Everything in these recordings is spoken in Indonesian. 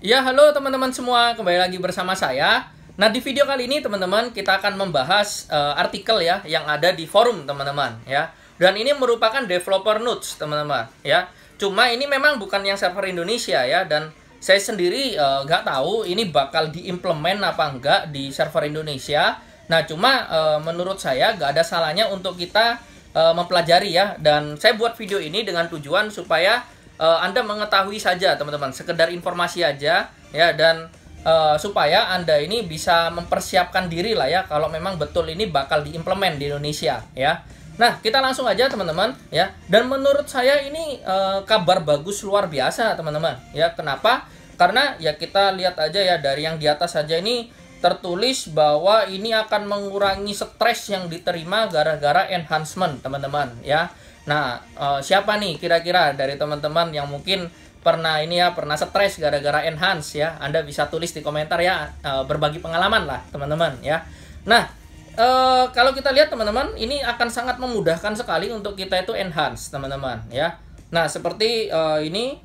Ya, halo teman-teman semua. Kembali lagi bersama saya. Nah, di video kali ini teman-teman kita akan membahas uh, artikel ya yang ada di forum teman-teman ya. Dan ini merupakan developer notes teman-teman ya. Cuma ini memang bukan yang server Indonesia ya dan saya sendiri eh, nggak uh, tahu ini bakal diimplement apa enggak di server Indonesia. Nah, cuma uh, menurut saya nggak ada salahnya untuk kita uh, mempelajari ya dan saya buat video ini dengan tujuan supaya uh, Anda mengetahui saja teman-teman sekedar informasi aja ya dan uh, supaya Anda ini bisa mempersiapkan diri lah ya kalau memang betul ini bakal diimplement di Indonesia ya. Nah, kita langsung aja teman-teman ya. Dan menurut saya ini uh, kabar bagus luar biasa teman-teman ya. Kenapa? Karena ya kita lihat aja ya dari yang di atas saja ini tertulis bahwa ini akan mengurangi stres yang diterima gara-gara enhancement teman-teman ya. Nah, uh, siapa nih kira-kira dari teman-teman yang mungkin pernah ini ya, pernah stres gara-gara enhance ya. Anda bisa tulis di komentar ya, uh, berbagi pengalaman lah teman-teman ya. Nah, uh, kalau kita lihat teman-teman, ini akan sangat memudahkan sekali untuk kita itu enhance teman-teman ya. Nah, seperti uh, ini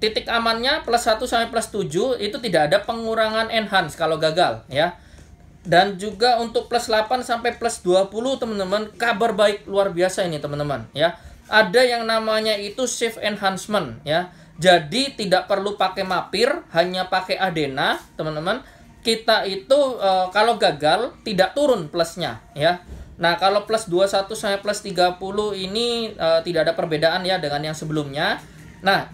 titik amannya plus 1 sampai plus 7 itu tidak ada pengurangan enhance kalau gagal ya. Dan juga untuk plus 8 sampai plus 20 teman-teman, kabar baik luar biasa ini teman-teman ya. Ada yang namanya itu shift enhancement ya. Jadi tidak perlu pakai mapir, hanya pakai adena teman-teman. Kita itu e, kalau gagal tidak turun plusnya ya. Nah, kalau plus 21 sampai plus 30 ini e, tidak ada perbedaan ya dengan yang sebelumnya. Nah,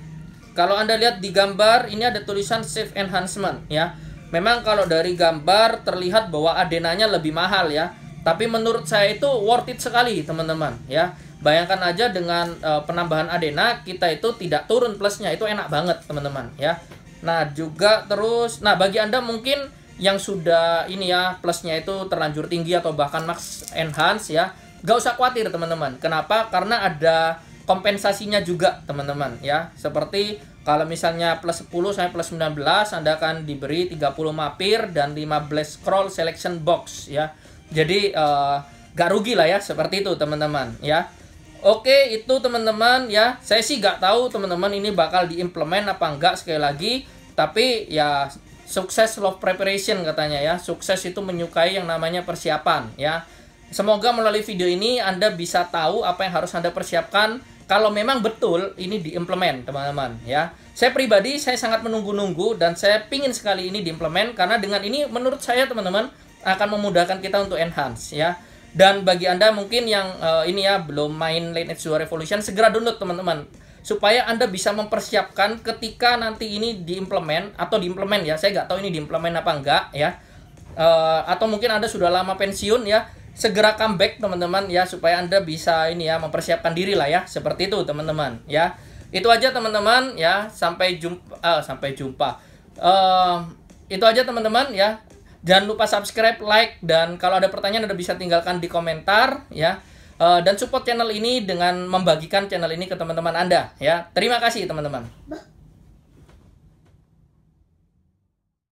kalau Anda lihat di gambar ini ada tulisan shift enhancement ya. Memang kalau dari gambar terlihat bahwa adenanya lebih mahal ya. Tapi menurut saya itu worth it sekali teman-teman ya. Bayangkan aja dengan e, penambahan adena kita itu tidak turun plusnya itu enak banget teman-teman ya. Nah juga terus, nah bagi anda mungkin yang sudah ini ya plusnya itu terlanjur tinggi atau bahkan max enhance ya, gak usah khawatir teman-teman. Kenapa? Karena ada kompensasinya juga teman-teman ya seperti kalau misalnya plus 10 sampai plus 19 Anda akan diberi 30 mapir dan 15 scroll selection box ya jadi uh, eh, gak rugi lah ya seperti itu teman-teman ya Oke itu teman-teman ya saya sih gak tahu teman-teman ini bakal diimplement apa enggak sekali lagi tapi ya sukses love preparation katanya ya sukses itu menyukai yang namanya persiapan ya Semoga melalui video ini Anda bisa tahu apa yang harus Anda persiapkan kalau memang betul ini diimplement teman-teman ya saya pribadi saya sangat menunggu-nunggu dan saya pingin sekali ini diimplement karena dengan ini menurut saya teman-teman akan memudahkan kita untuk enhance ya dan bagi anda mungkin yang uh, ini ya belum main Late Night Revolution segera download teman-teman supaya anda bisa mempersiapkan ketika nanti ini diimplement atau diimplement ya saya nggak tahu ini diimplement apa enggak ya uh, atau mungkin anda sudah lama pensiun ya segera comeback teman-teman ya supaya Anda bisa ini ya mempersiapkan diri lah ya seperti itu teman-teman ya. Itu aja teman-teman ya sampai jumpa uh, eh, sampai jumpa. Uh, itu aja teman-teman ya. Jangan lupa subscribe, like dan kalau ada pertanyaan Anda bisa tinggalkan di komentar ya. Uh, dan support channel ini dengan membagikan channel ini ke teman-teman Anda ya. Terima kasih teman-teman.